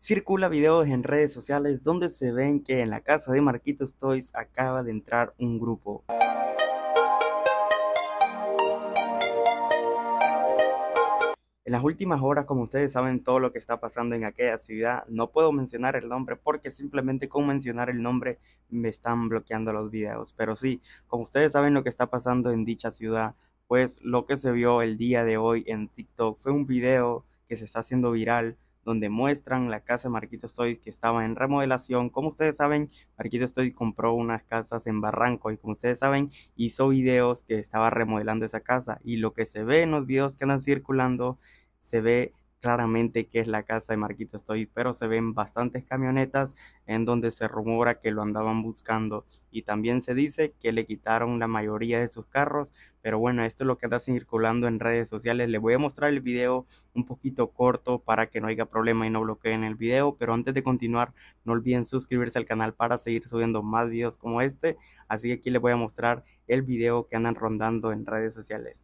Circula videos en redes sociales donde se ven que en la casa de Marquitos Toys acaba de entrar un grupo. En las últimas horas, como ustedes saben, todo lo que está pasando en aquella ciudad, no puedo mencionar el nombre porque simplemente con mencionar el nombre me están bloqueando los videos. Pero sí, como ustedes saben lo que está pasando en dicha ciudad, pues lo que se vio el día de hoy en TikTok fue un video que se está haciendo viral donde muestran la casa de Marquito soy que estaba en remodelación. Como ustedes saben, Marquito Estoy compró unas casas en Barranco y como ustedes saben, hizo videos que estaba remodelando esa casa y lo que se ve en los videos que andan circulando se ve claramente que es la casa de Marquito Estoy, pero se ven bastantes camionetas en donde se rumora que lo andaban buscando y también se dice que le quitaron la mayoría de sus carros, pero bueno, esto es lo que anda circulando en redes sociales. Les voy a mostrar el video un poquito corto para que no haya problema y no bloqueen el video, pero antes de continuar, no olviden suscribirse al canal para seguir subiendo más videos como este, así que aquí les voy a mostrar el video que andan rondando en redes sociales.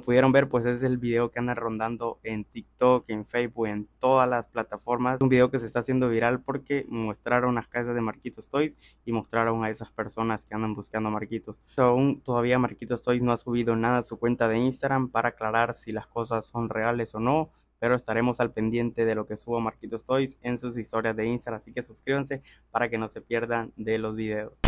pudieron ver, pues es el video que anda rondando en TikTok, en Facebook, en todas las plataformas. Un video que se está haciendo viral porque mostraron las casas de Marquitos Toys y mostraron a esas personas que andan buscando Marquitos. Aún todavía Marquitos Toys no ha subido nada a su cuenta de Instagram para aclarar si las cosas son reales o no pero estaremos al pendiente de lo que suba Marquitos Toys en sus historias de Instagram, así que suscríbanse para que no se pierdan de los videos.